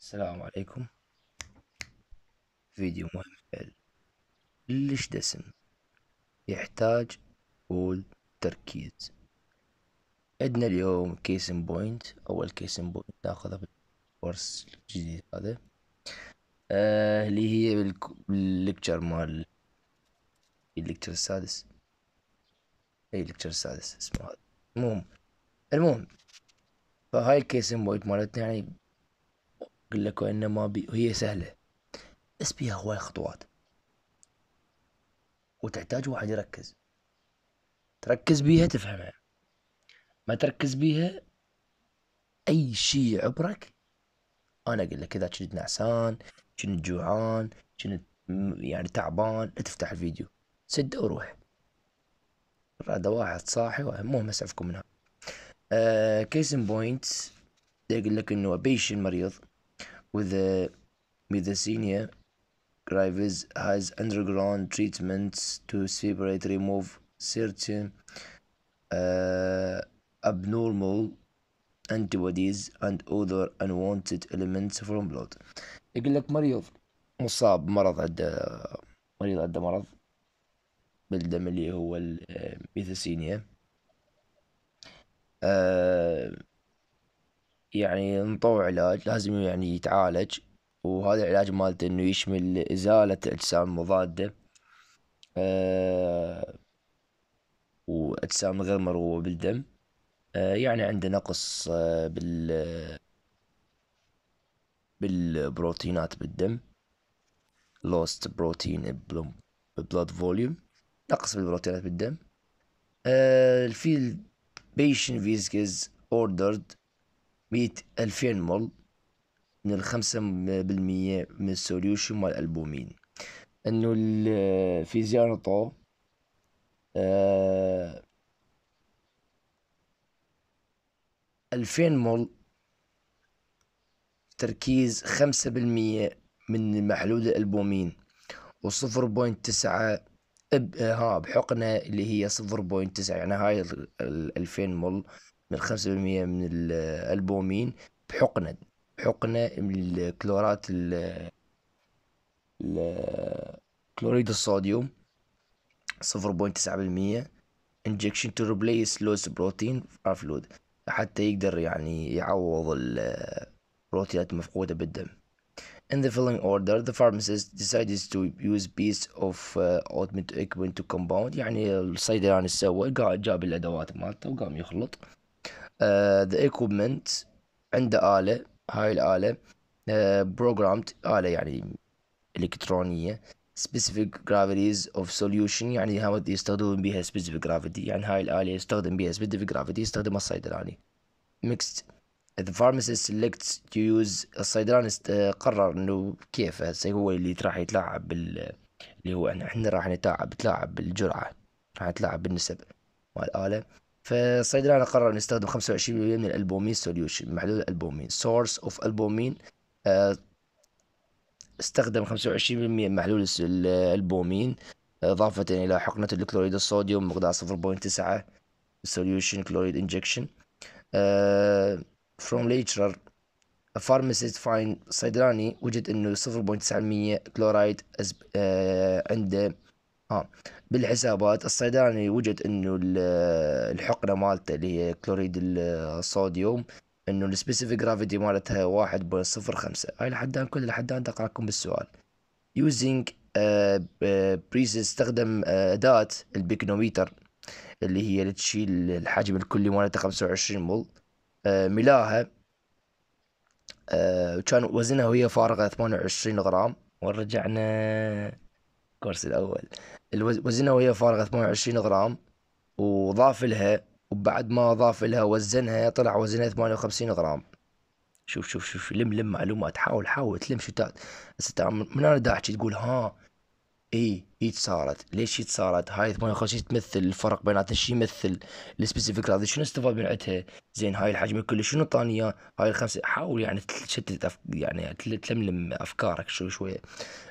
السلام عليكم فيديو مهم فعل ليش دسم يحتاج طول تركيز عندنا اليوم كيس ان بوينت اول كيس ان بوينت ناخذه بالكورس الجديد هذا آه اللي هي بالليكتشر مال الليكتشر السادس اي الليكتشر السادس اسمه هذا المهم المهم فهاي الكيس ان بوينت مالتنا يعني قل لكم ما بي وهي سهله بس بيها هواي خطوات وتحتاج واحد يركز تركز بيها تفهمها ما تركز بيها اي شيء عبرك انا اقول لك اذا كنت نعسان كنت جوعان كنت يعني تعبان تفتح الفيديو سد وروح هذا واحد صاحي مو مسعفكم منها آه كيس ان بوينت يقول لك انه ابيش المريض with the with senior, gravis has underground treatments to separate, remove certain uh, abnormal antibodies and other unwanted elements from blood يقول لك مريض مصاب مرض عنده مريض عنده مرض بالدم اللي هو الميثاسينيا آه يعني انطوع علاج لازم يعني يتعالج وهذا العلاج مالته انه يشمل ازالة اجسام مضادة أه واجسام غير مروة بالدم أه يعني عنده نقص أه بال بالبروتينات بالدم lost protein blood volume نقص بالبروتينات بالدم آه، الفيل patient viscous ordered ميت ألفين مول من الخمسة بالمية من السوليوشن مال الألبومين انه في زيارته آه، ألفين مول تركيز خمسة بالمية من محلول الألبومين وصفر بوينت تسعة ها بحقنة اللي هي صفر بوينت تسعة يعني هاي الألفين مول من 5% من الالبومين بحقنه حقنه من الكلورات كلوريد الصوديوم 0.9% انجكشن تو ريبليس لوس بروتين افلود حتى يقدر يعني يعوض البروتينات المفقودة بالدم In the following order, the pharmacist decided to use piece of uh, ointment equipment to compound يعني الصيدلاني سوى جاب الأدوات مالته وقام يخلط ذا آه، ايكوبمنت عنده آلة هاي الآلة بروجرامد آه، آلة يعني إلكترونية specific gravities of solution يعني هم يستخدمون بها specific gravity يعني هاي الآلة يستخدم بها specific gravity يستخدمها الصيدلاني mixed the pharmacist selects to use الصيدلاني آه، قرر انه كيف هسه هو اللي راح يتلاعب بال اللي هو احنا راح نتلاعب نتلاعب بالجرعة راح نتلاعب بالنسب مال الآلة فالصيدلانة قرر أن يستخدم 25% من الألبومين سوليوشن محلول الألبومين سورس أوف ألبومين آه، استخدم 25% من محلول الألبومين آه، إضافة إلى حقنة الكلوريد الصوديوم مقدار 0.9 سوليوشن كلوريد إنجكشن فروم ليتشرر فارماسيست فاين صيدلاني وجد انه 0.9% كلورايد آه، عنده ها آه. بالحسابات الصيدلاني وجد انه الحقنه مالته اللي هي كلوريد الصوديوم انه السبيسيفيك جرافيتي مالتها واحد خمسة هاي لحد الان كل لحد الان تقرا لكم بالسؤال يوزنج بريز استخدم اداة البيكنوميتر اللي هي اللي تشيل الحجم الكلي مالتها 25 مول آه، ملاها آه، وكان وزنها وهي فارغة 28 غرام ورجعنا الكورس الاول وزنها وهي فارغة 28 غرام وضاف لها وبعد ما ضاف لها وزنها طلع وزنها 58 غرام شوف شوف شوف لم لم معلومات حاول حاول تلم شتات هسه من انا داحجي تقول ها اي اي صارت ليش صارت هاي 58 تمثل الفرق بيناتها شو يمثل السبيسيفيك هذا شنو استفاد من عندها زين هاي الحجم كله شنو طانية هاي الخمسه حاول يعني تشتت أف... يعني تلملم افكارك شوي شوي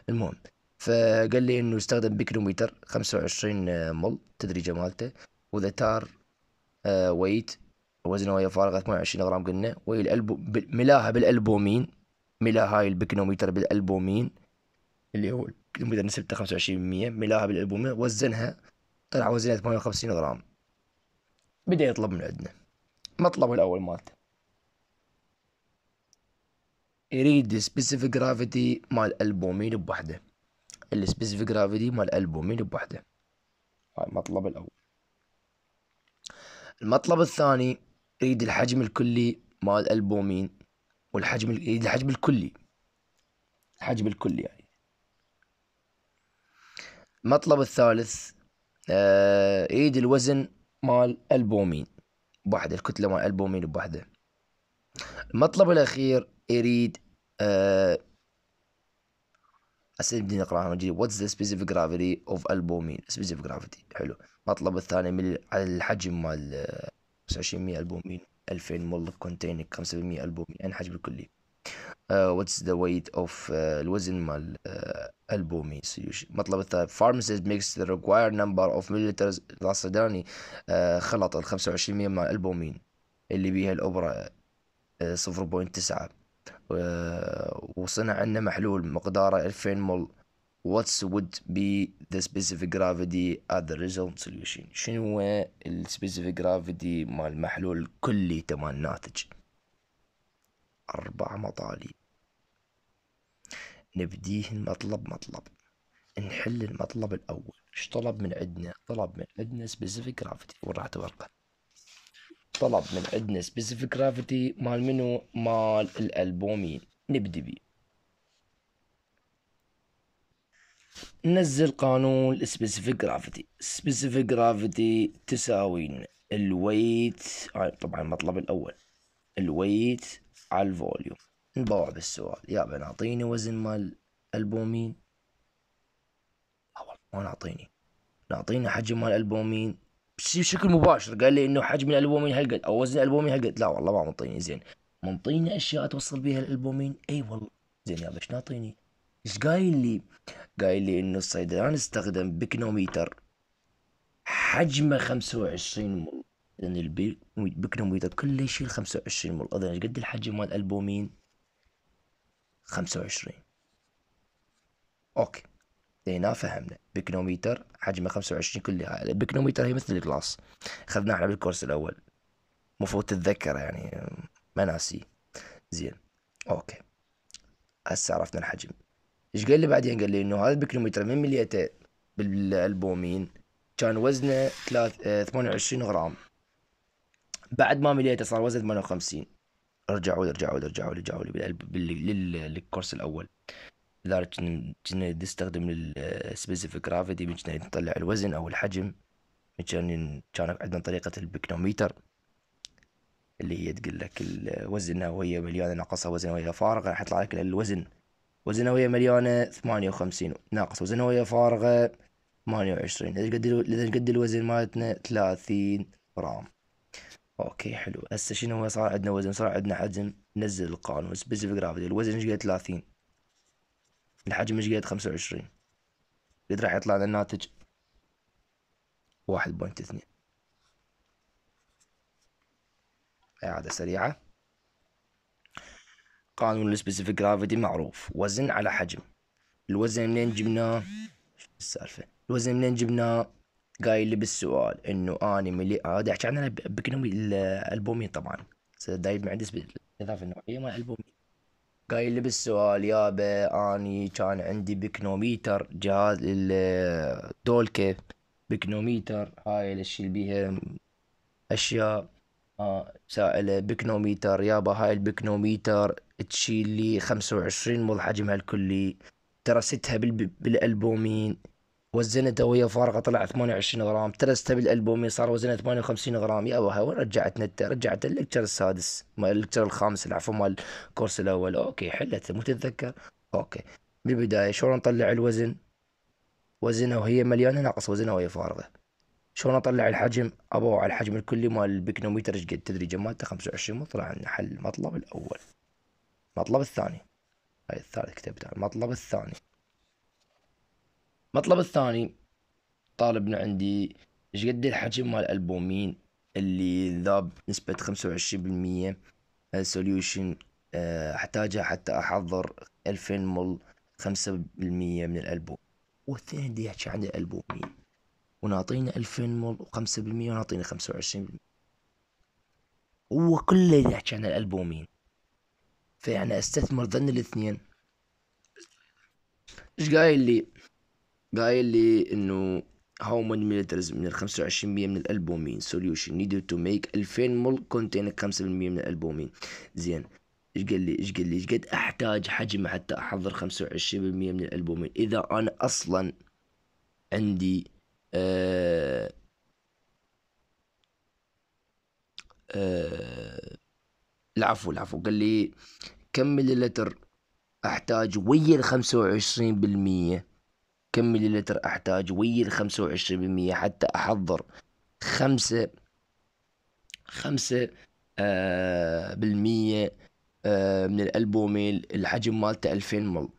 المهم فقال لي انه استخدم بكيلومتر 25 آه، مل تدريجه مالته وذا تار آه، ويت وزنه وهي فارغه 28 غرام قلنا ملاها بالالبومين ملا هاي البيكنوميتر بالالبومين اللي هو البكنومتر نسبته 25% ملاها بالالبومين وزنها طلع وزنها 58 غرام بدا يطلب من عندنا مطلبه الاول مالته يريد سبيسيفيك جرافيتي مال البومين بوحده السبيسيفيك جرافيتي مال البومين بوحده هاي المطلب الاول المطلب الثاني يريد الحجم الكلي مال البومين والحجم يريد الحجم الكلي الحجم الكلي يعني المطلب الثالث آه الوزن مال البومين بوحده الكتلة مال البومين بوحده المطلب الأخير يريد آه اسئله بدي نقراها ونجي واتس ذا سبيسيفيك جرافيتي اوف البومين سبيسيفيك جرافيتي حلو المطلب الثاني من على الحجم مال 25 البومين 2000 مول كونتين 500 البومين يعني حجم الكلي واتس ذا ويت اوف الوزن مال uh, البومين المطلب الثالث pharmacist ميكس ذا required نمبر اوف مليلترز الصيدلاني خلط ال 25 مع البومين اللي بيها الابره uh, آه، 0.9 آه، وصنع عندنا محلول مقداره 2000 مول واتس وود بي ذا سبيسيفيك جرافيتي ات ذا result سوليوشن شنو هو السبيسيفيك جرافيتي مال المحلول الكلي تبع الناتج أربع مطالب نبديه المطلب مطلب نحل المطلب الأول ايش طلب من عندنا طلب من عندنا specific gravity وراح تورقه طلب من عندنا سبيسيفيك جرافيتي مال منو مال الالبومين نبدي بيه نزل قانون سبيسيفيك جرافيتي سبيسيفيك جرافيتي تساوي الويت طبعا المطلب الاول الويت على الفوليوم نبوع بالسؤال يا اعطيني وزن مال البومين ما نعطيني نعطيني حجم مال البومين بشكل مباشر قال لي انه حجم الالبومين هالقد او وزن الالبومين هالقد لا والله ما منطيني زين منطيني اشياء توصل بيها الالبومين اي والله زين يا ايش ناطيني ايش قايل لي قايل لي انه الصيدلان استخدم بكنوميتر حجمه 25 مل لان البكنوميتر كله يشيل 25 مل اذن ايش قد الحجم مال الالبومين 25 اوكي هنا فهمنا بكنوميتر حجمه 25 كلها البكنوميتر هي مثل الجلاس اخذناه احنا بالكورس الاول مفروض تتذكره يعني ما ناسي زين اوكي هسه عرفنا الحجم ايش قال لي بعدين قال لي انه هذا البكنوميتر من مليته بالالبومين كان وزنه 28 آه، غرام بعد ما مليته صار وزنه 58 رجعوا لي رجعوا لي رجعوا رجعوا الاول لارج كنا نستخدم السبيسيفيك جرافيتي من كنا نطلع الوزن او الحجم من كان كان عندنا طريقة البكنوميتر اللي هي تقول لك وزنها وهي مليانة ناقصها وزن وهي فارغة راح يطلع لك الوزن وزنها وهي مليانة ثمانية وخمسين ناقص وزنها وهي فارغة ثمانية وعشرين إذا قد الوزن مالتنا ثلاثين غرام اوكي حلو هسه شنو هو صار عندنا وزن صار عندنا حجم نزل القانون سبيسيفيك جرافيتي الوزن ايش قد 30 الحجم ايش قد خمسة وعشرين قد راح يطلع الناتج واحد بوينت اثنين إعادة سريعة قانون السبيسيفيك جرافيتي معروف وزن على حجم الوزن منين جبناه السالفة الوزن منين جبناه قايل لي بالسؤال انه اني ملي هذا آه احكي عن بكنوي الالبومين طبعا دايب عندي الاضافه النوعيه مال البومين قايل لي بالسؤال يابا اني كان عندي بكنوميتر جهاز الدولكة بكنوميتر هاي الاشي بيها اشياء آه سائلة بكنوميتر يابا هاي البكنوميتر تشيل لي خمسة وعشرين مول حجمها الكلي درستها بالألبومين وزنتها وهي فارغه طلع 28 غرام ترست بالالبومي صار وزنها 58 غرام يا ابوها وين رجعتنا نته رجعت اللكتشر السادس ما الليكتشر الخامس العفو مال الكورس الاول اوكي حلت مو تتذكر اوكي بالبدايه شلون نطلع الوزن وزنها وهي مليانه ناقص وزنها وهي فارغه شلون اطلع الحجم ابو على الحجم الكلي مال البيكنوميتر ايش قد تدري جمالته 25 وطلع عندنا حل المطلب الاول المطلب الثاني هاي الثالث كتبته المطلب الثاني المطلب الثاني طالبنا عندي ايش قد الحجم مال البومين اللي ذاب نسبة 25% سوليوشن احتاجها حتى احضر 2000 مل 5% من الالبوم والثاني دي يحكي عن الالبومين ونعطينا 2000 مل و5% ونعطينا 25% هو كله يحكي عن الالبومين فيعني استثمر ظن الاثنين ايش قايل لي قايل لي انه هاو ماني milliliters من ال 25% من الالبومين سوليوشن نيدو تو ميك 2000 مول خمسة 5% من الالبومين زين ايش قال لي ايش قال لي ايش قد احتاج حجم حتى احضر 25% من الالبومين اذا انا اصلا عندي آه آه العفو العفو قال لي كم مليلتر احتاج ويا ال 25% كم مليلتر احتاج ويا ال 25% حتى احضر 5 5 آه بالمية آه من الالبوميل الحجم مالته 2000 مل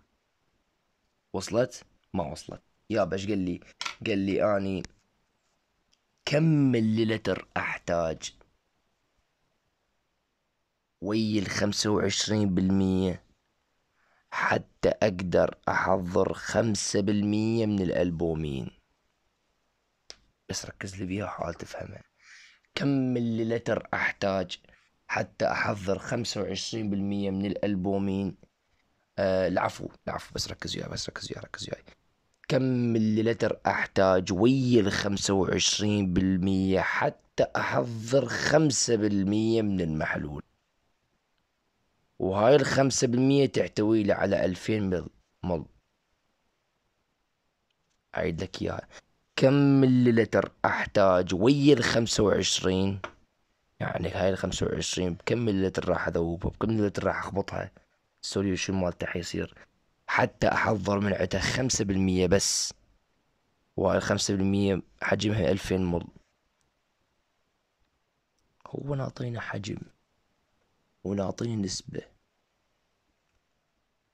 وصلت ما وصلت يا باش قال لي قال لي اني كم مليلتر احتاج ويا ال 25% حتى أقدر أحضر خمسة بالمية من الألبومين بس ركز لي بيها حاول تفهمها كم لتر أحتاج حتى أحضر خمسة وعشرين بالمية من الألبومين آه العفو العفو بس ركز وياي بس ركز وياي ركز وياي كم لتر أحتاج ويا الخمسة وعشرين بالمية حتى أحضر خمسة بالمية من المحلول وهاي الخمسة بالمية تحتوي على ألفين مل مل أعيد لك إياها كم مللتر أحتاج ويا الخمسة وعشرين يعني هاي الخمسة وعشرين بكم مللتر راح أذوبها بكم مللتر راح أخبطها السوليوشن مالته حيصير حتى أحضر من عتها خمسة بالمية بس وهاي الخمسة بالمية حجمها ألفين مل هو ناطينا حجم ونعطيه نسبة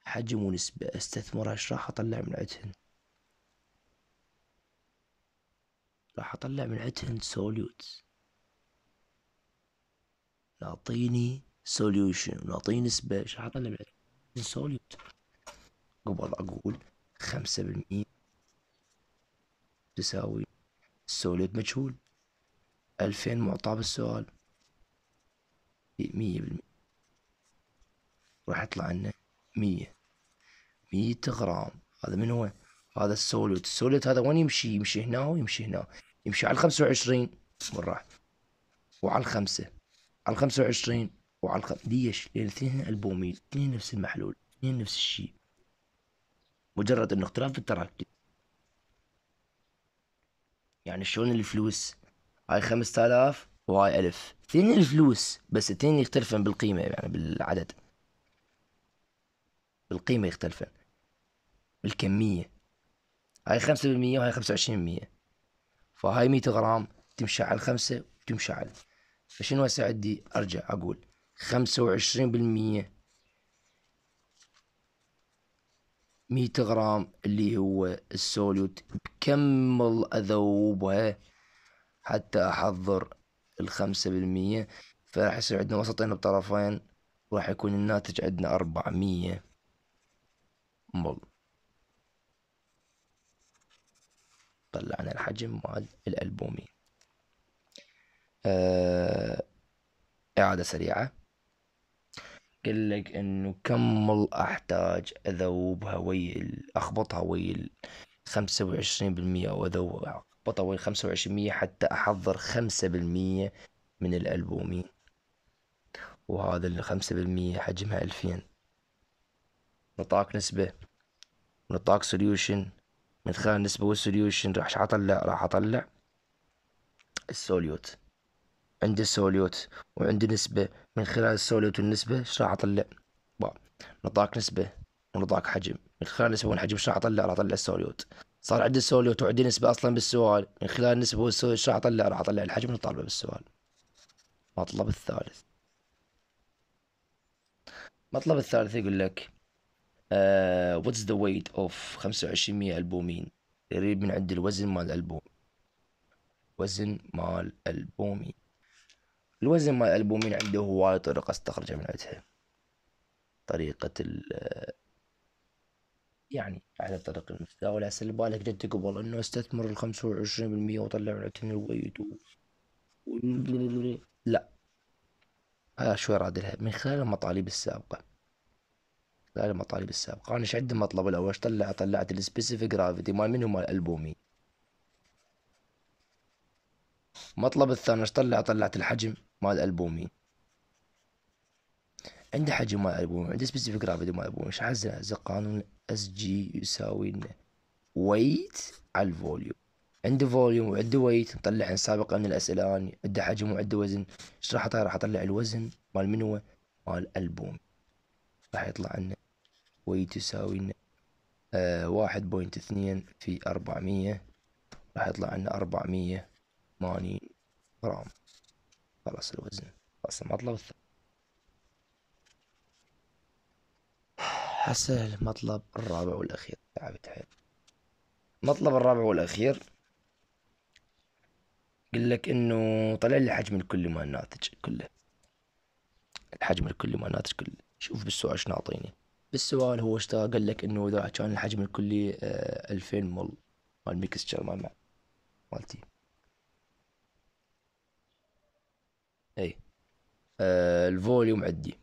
حجم ونسبة استثمر ايش راح اطلع من عدهن راح اطلع من عدهن سوليوت نعطيني سوليوشن ونعطيه نسبة ايش راح اطلع من عدهن سوليوت قبل اقول خمسة بالمية تساوي سوليوت مجهول ألفين معطى بالسؤال مية بالمية راح يطلع لنا مية مية غرام هذا من هو؟ هذا السولوت السولوت هذا وين يمشي يمشي هنا ويمشي هنا يمشي على الخمسة وعشرين راح وعلى الخمسة على الخمسة وعشرين وعلى الخ... ليش؟ لأن اثنين البوميل اثنين نفس المحلول اثنين نفس الشيء مجرد انه اختلاف في التراكيب يعني شلون الفلوس هاي خمسة آلاف وهاي ألف اثنين الفلوس بس اثنين يختلفن بالقيمة يعني بالعدد بالقيمة يختلفن بالكمية هاي خمسة بالمية وهاي خمسة وعشرين بالمية فهاي مية غرام تمشي على الخمسة وتمشي على فشنو هسه عندي ارجع اقول خمسة وعشرين بالمية مية غرام اللي هو السوليوت بكمل اذوبها حتى احضر الخمسة بالمية فراح يصير عندنا وسطين بطرفين وراح يكون الناتج عندنا أربعمية مول طلعنا الحجم مال الألبومي آه إعادة سريعة قل لك إنه كم أحتاج أذوبها ويا أخبطها ويا خمسة وعشرين بالمية أخبطها ويا خمسة وعشرين بالمية حتى أحضر خمسة بالمية من الألبومي وهذا الخمسة بالمية حجمها ألفين نطاق نسبة ونطاق سوليوشن من خلال النسبة والسوليوشن راح أطلع راح أطلع السوليوت عندي السوليوت وعندي نسبة من خلال السوليوت والنسبة ايش راح أطلع نطاق نسبة ونطاق حجم من خلال النسبة والحجم ايش راح أطلع راح أطلع السوليوت صار عندي السوليوت وعندي نسبة أصلا بالسؤال من خلال النسبة والسوليوت ايش راح أطلع راح أطلع الحجم اللي طالبه بالسؤال المطلب الثالث المطلب الثالث يقول لك واتس ذا ويت اوف 25 البومين قريب من عند الوزن مال البوم وزن مال البومين الوزن مال البومين عنده هواي طرق استخرج من عندها طريقة ال آه، يعني على طريق المتداول هسه بالك جد قبل انه استثمر ال 25% واطلع من الويت و... لا هذا آه، شوي رادلها من خلال المطالب السابقة على المطالب السابقة أنا ايش عندي مطلب الأول ايش طلع طلعت السبيسيفيك جرافيتي مال منو مال ألبومي مطلب الثاني ايش طلع طلعت الحجم مال ألبومي عندي حجم مال ألبومي عندي سبيسيفيك جرافيتي مال ألبومي ايش حزن عزل قانون اس جي يساوي ويت على الفوليوم عندي فوليوم وعندي ويت نطلع عن سابقا من الأسئلة أني عندي حجم وعندي وزن ايش راح أطلع راح أطلع الوزن مال منو مال ألبومي راح يطلع عنه وتساوي آه، واحد بوينت اثنين في أربعمية راح يطلع عنا أربعمية ثمانين غرام خلاص الوزن خلاص المطلب الثاني هسه المطلب الرابع والأخير تعبت حيل المطلب الرابع والأخير قل لك إنه طلع لي حجم الكلي مال الناتج كله الحجم الكلي مال الناتج كله شوف بالسؤال شنو أعطيني بالسؤال هو اشترى قال لك انه اذا كان الحجم الكلي 2000 آه، مول مال ميكستشر مال مالتي اي آه، الفوليوم عندي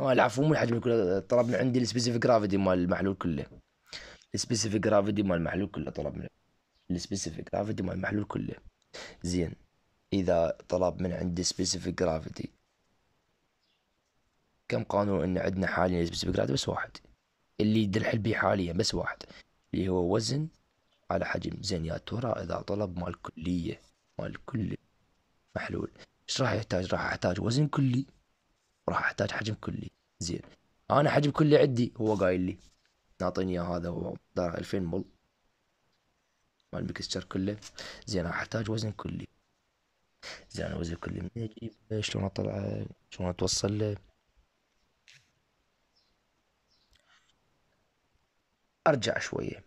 اه العفو مو الحجم الكلي طلب من عندي السبيسيفيك جرافيتي مال المحلول كله السبيسيفيك جرافيتي مال المحلول كله طلب من السبيسيفيك جرافيتي مال المحلول كله زين اذا طلب من عندي سبيسيفيك جرافيتي كم قانون ان عندنا حاليا بسبقراد بس واحد اللي يدلحل بيه حاليا بس واحد اللي هو وزن على حجم زين يا ترى اذا طلب مال كليه مال كل محلول ايش راح يحتاج راح احتاج وزن كلي راح احتاج حجم كلي زين انا حجم كلي عندي هو قايل لي ناطيني اياه هذا هو دار 2000 مل مال المكسشر كله زين راح احتاج وزن كلي زين وزن كلي من اجيب شلون اطلعه شلون اتوصل له ارجع شوية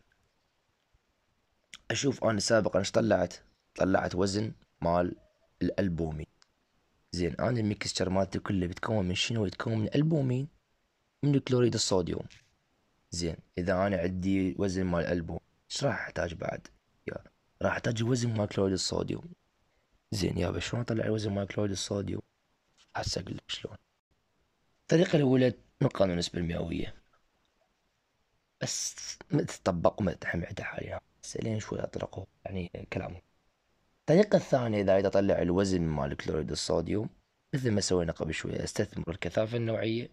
اشوف انا سابقا ايش طلعت طلعت وزن مال الالبومي زين انا الميكستشر مالتي كله بيتكون من شنو بتكون من البومين من كلوريد الصوديوم زين اذا انا عندي وزن مال البوم ايش راح احتاج بعد يا راح احتاج وزن مال كلوريد الصوديوم زين يابا شلون اطلع الوزن مال كلوريد الصوديوم هسه اقول لك شلون الطريقه الاولى من القانون النسبه المئويه بس ما تطبق تحمي تعمد حاليا سالين شوي اطلقه يعني كلامه الطريقة الثانية إذا أريد أطلع الوزن مال كلوريد الصوديوم مثل ما سوينا قبل شوي أستثمر الكثافة النوعية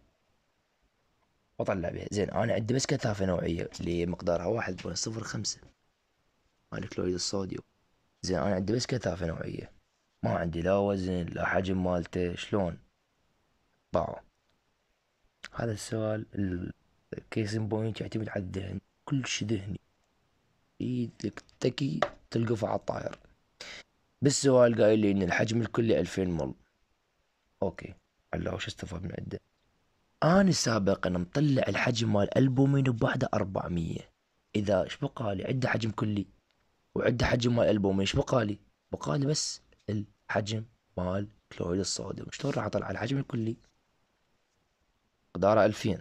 وأطلع بها زين أنا عندي بس كثافة نوعية اللي مقدارها واحد بوينت صفر خمسة مال كلوريد الصوديوم زين أنا عندي بس كثافة نوعية ما عندي لا وزن لا حجم مالته شلون باعه هذا السؤال كيسين بوينت يعتمد على الذهن شي ذهني ايدك تكي تلقفه على الطاير بالسؤال قايل لي ان الحجم الكلي الفين مل اوكي الله وش استفاد من عده انا سابقا مطلع الحجم مال البومين بوحده اربعمية اذا ايش بقالي عده حجم كلي وعده حجم مال البومين ايش بقالي بقالي بس الحجم مال كلويد الصوديوم شلون راح اطلع الحجم الكلي قداره الفين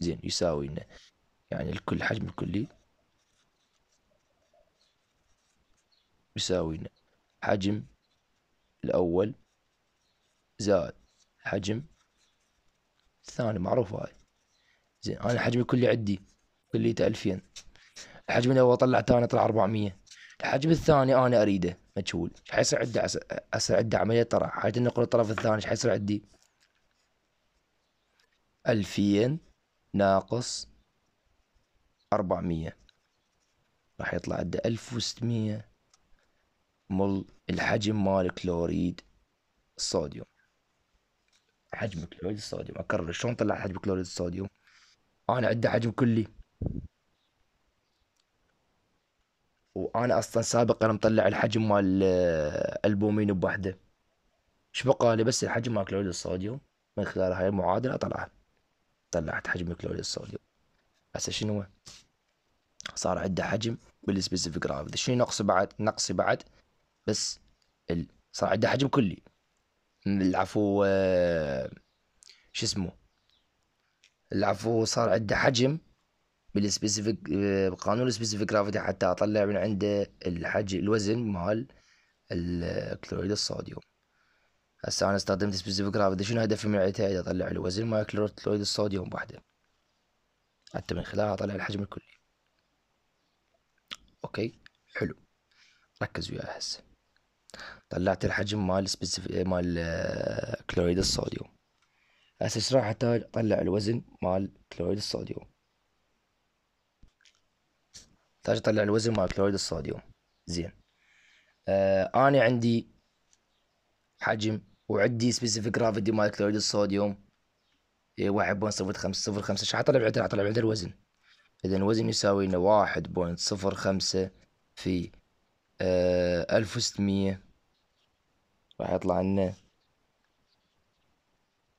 زين يساوي يعني الكل حجم الكلي يساوي حجم الأول زائد حجم الثاني معروفة هاي زين أنا الحجم الكلي عندي كليته ألفين الحجم الأول طلع أنا طلع أربعمية الحجم الثاني أنا أريده مجهول ايش حيصير عندي هسه عندي عملية طرح حاجة نقول الطرف الثاني ايش حيصير عندي ألفين ناقص أربعمية راح يطلع عندنا ألف وستمية مل الحجم مال كلوريد الصوديوم حجم كلوريد الصوديوم أكرر شلون طلع حجم كلوريد الصوديوم أنا عندي حجم كلي وأنا أصلا سابقا مطلع الحجم مال آه، البومين بوحده شبقى لي بس الحجم مال كلوريد الصوديوم من خلال هاي المعادلة طلعها طلعت حجم الكلوريد الصوديوم هسه شنو صار عنده حجم بالسبيسيفيك رابد شنو نقص بعد نقص بعد بس ال... صار عنده حجم كلي العفو شو اسمه العفو صار عنده حجم بالسبيسيفيك بقانون السبيسيفيك جرافيتي يعني حتى اطلع من عنده الحجم الوزن مال الكلوريد الصوديوم هسه انا استخدمت سبيسيفيك رابد شنو هدفي من الاعتياد اطلع الوزن مال كلوريد الصوديوم بوحده حتى من خلالها اطلع الحجم الكلي اوكي حلو ركز وياي هسه طلعت الحجم مال سبيسيفيك إيه، مال آه، كلوريد الصوديوم هسه ايش راح احتاج اطلع الوزن مال كلوريد الصوديوم احتاج اطلع الوزن مال كلوريد الصوديوم زين آه انا عندي حجم وعدي سبيسيفيك جرافيتي مال كلوريد الصوديوم إيه، واحد بوينت صفر خمسة صفر خمسة شو حطلع بعدل حطلع بعدل الوزن إذا الوزن يساوي لنا واحد بوينت صفر خمسة في آه، ألف وستمية راح يطلع لنا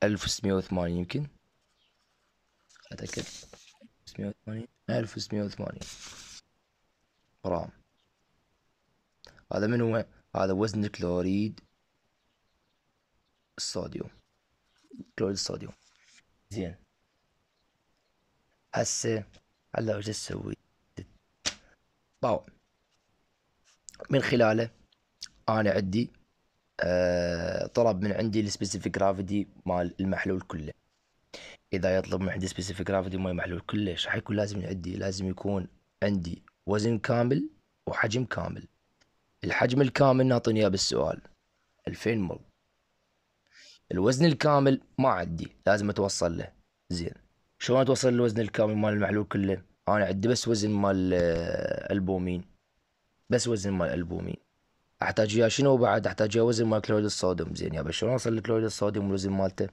ألف وستمية وثمانين يمكن أتأكد ألف وستمية وثمانين ألف وستمية وثمانين غرام هذا من هو هذا وزن الكلوريد الصوديوم كلور الصوديوم زين هسه هلا وش تسوي باو من خلاله انا عندي أه طلب من عندي السبيسيفيك جرافيتي مال المحلول كله اذا يطلب من عندي سبيسيفيك جرافيتي مال المحلول كله ايش حيكون لازم عندي لازم يكون عندي وزن كامل وحجم كامل الحجم الكامل ناطيني اياه بالسؤال 2000 مول الوزن الكامل ما عندي لازم اتوصل له زين شلون اتوصل الوزن الكامل مال المحلول كله انا عندي بس وزن مال آه، البومين بس وزن مال البومين احتاج يا شنو بعد احتاج يا وزن مال كلوريد الصوديوم زين يابا شلون اوصل لكلوريد الصوديوم والوزن مالته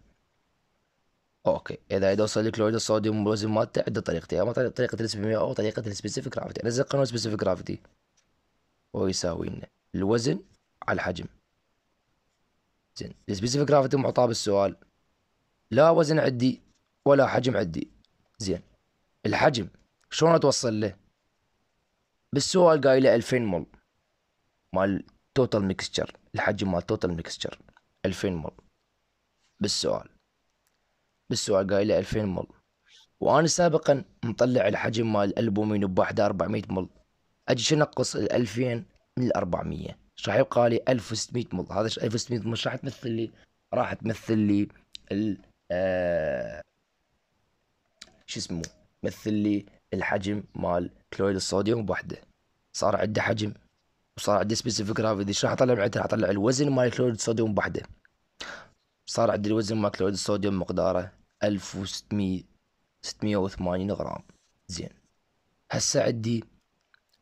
اوكي اذا اذا اوصل لكلوريد الصوديوم والوزن مالته عده طريقتين اما طريقه الاسبيمياء او طريقه السبيسيفيك جرافيتي انزل قانون السبيسيفيك جرافيتي ويساوي لنا الوزن على الحجم زين السبيسيفيك جرافيتي معطاه بالسؤال لا وزن عدي ولا حجم عدي زين الحجم شلون اتوصل له بالسؤال قايله 2000 مول مال توتال ميكستشر الحجم مال توتال ميكستشر 2000 مول بالسؤال بالسؤال قايله 2000 مول وانا سابقا مطلع الحجم مال الالبومين ب 400 مول اجي شنقص ال 2000 من ال 400 راح يبقى لي 1600 ملط هذا 1600 مش راح تمثل لي راح تمثل لي ال آه شو اسمه مثل لي الحجم مال كلويد الصوديوم بوحده صار عنده حجم وصار عنده سبيسيفيك جرافيتي ايش راح اطلع بعدها راح اطلع الوزن مال كلويد الصوديوم بوحده صار عندي الوزن مال كلويد الصوديوم مقداره 1600 680 غرام زين هسه عندي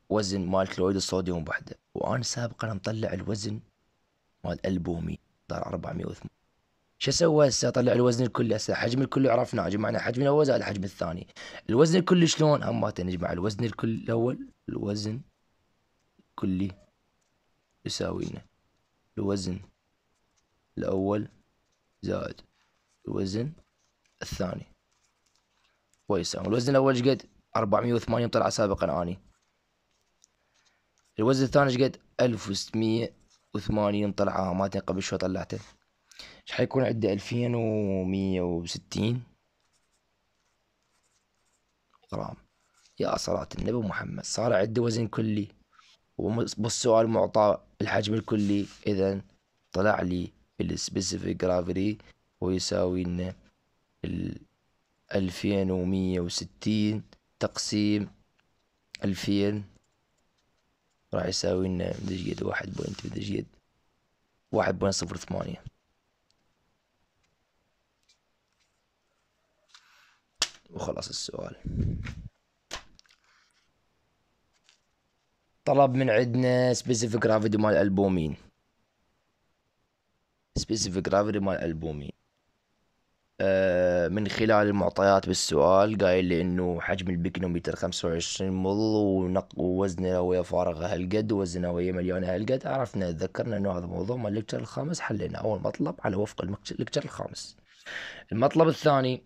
وزن مال كلويد الصوديوم بوحده وانا سابقا مطلع الوزن مال البومي طلع 408 شو اسوي هسه اطلع الوزن الكلي هسه الحجم الكلي عرفناه جمعنا يعني حجم الاول زائد الحجم الثاني الوزن الكلي شلون هم نجمع الوزن الكلي الاول الوزن الكلي يساوي لنا الوزن الاول زائد الوزن الثاني ويساوي الوزن الاول ايش قد 480 طلع سابقا اني الوزن الثاني ايش قد؟ 1680 طلعة مالتين قبل شوي طلعته ايش حيكون عندي 2160 غرام يا صلاة النبي محمد صار عندي وزن كلي وبالسؤال معطى الحجم الكلي اذا طلع لي السبيسيفيك جرافيتي ويساوي لنا ألفين ومية وستين تقسيم ألفين راح يساوي لنا مزيجية واحد بوينت مزيجية واحد بوينت صفر ثمانية وخلاص السؤال طلب من عندنا سبيسيفيك جرافيتي مال البومين سبيسيفيك جرافيتي مال البومين آه، من خلال المعطيات بالسؤال قايل لي انه حجم البيكنومتر خمسة وعشرين مل ونق ووزنه ويا فارغة هالقد ووزنه ويا مليونة هالقد عرفنا تذكرنا انه هذا موضوع مال الليكتشر الخامس حلينا اول مطلب على وفق الليكتشر الخامس المطلب الثاني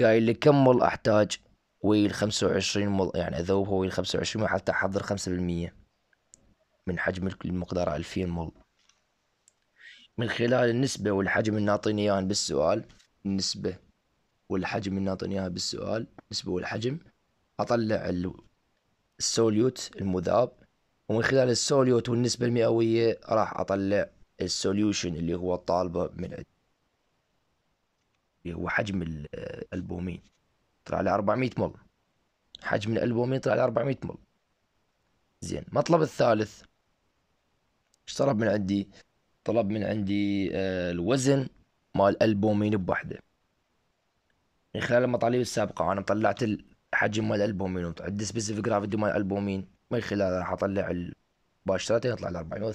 قايل لي كم مل احتاج ويل خمسة وعشرين مل يعني اذوبها ويل خمسة وعشرين حتى احضر خمسة بالمية من حجم المقدار الفين مل من خلال النسبة والحجم اللي بالسؤال النسبة والحجم اللي ناطيني اياها بالسؤال النسبة والحجم اطلع السوليوت المذاب ومن خلال السوليوت والنسبة المئوية راح اطلع السوليوشن اللي هو الطالبة من عندي اللي هو حجم الالبومين طلع على 400 مل حجم الالبومين طلع على 400 مل زين المطلب الثالث ايش طلب من عندي طلب من عندي آه، الوزن مال البومين بوحده من يعني خلال المطالب السابقه انا طلعت الحجم مال البومين وعندي سبيسيفيك جرافيتي مال البومين من راح اطلع مباشره يطلع ال 40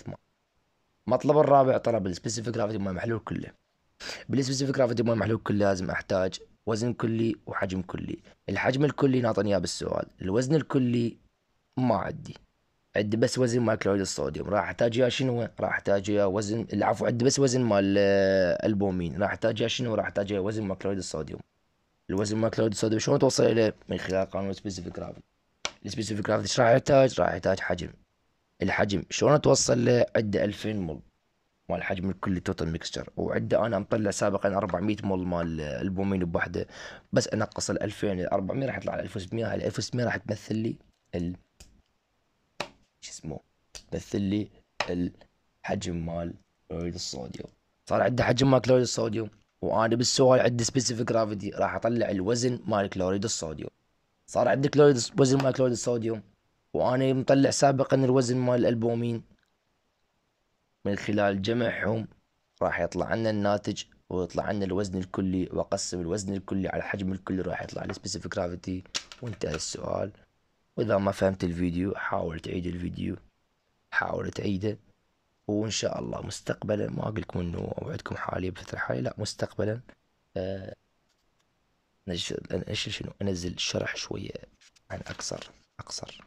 المطلب الرابع طلب السبيسيفيك جرافيتي مال محلول كله بالسبيسيفيك جرافيتي مال محلول كله لازم احتاج وزن كلي وحجم كلي الحجم الكلي ناطني اياه بالسؤال الوزن الكلي ما عندي عندي بس وزن مال كلورايد الصوديوم راح احتاج يا شنو راح احتاج يا وزن العفو عندي بس وزن مال آه، البومين راح احتاج يا شنو راح احتاج يا وزن مال كلورايد الصوديوم الوزن مال كلورايد الصوديوم شلون توصل اليه من خلال قانون سبيسيفيك جرافيتي السبيسيفيك جرافيتي ايش راح يحتاج راح يحتاج حجم الحجم شلون اتوصل له عنده 2000 مول مال الحجم الكلي توتال ميكستشر وعنده انا مطلع سابقا 400 مول مال آه، البومين بوحده بس انقص ال 2000 ل 400 راح يطلع على 1600 هال 1600 راح تمثل لي ال شو اسمه مثل لي الحجم مال كلوريد الصوديوم صار عنده حجم مال كلوريد الصوديوم وانا بالسؤال عندي سبيسيفيك جرافيتي راح اطلع الوزن مال كلوريد الصوديوم صار عندي كلوريد وزن مال كلوريد الصوديوم وانا مطلع سابقا الوزن مال الالبومين من خلال جمعهم راح يطلع لنا الناتج ويطلع لنا الوزن الكلي واقسم الوزن الكلي على الحجم الكلي راح يطلع لي سبيسيفيك جرافيتي وانتهى السؤال وإذا ما فهمت الفيديو حاول تعيد الفيديو حاول تعيده وإن شاء الله مستقبلا ما أقول لكم إنه أوعدكم حاليا بفترة حالية لا مستقبلا أنزل آه، شنو أنزل شرح شوية عن أقصر أقصر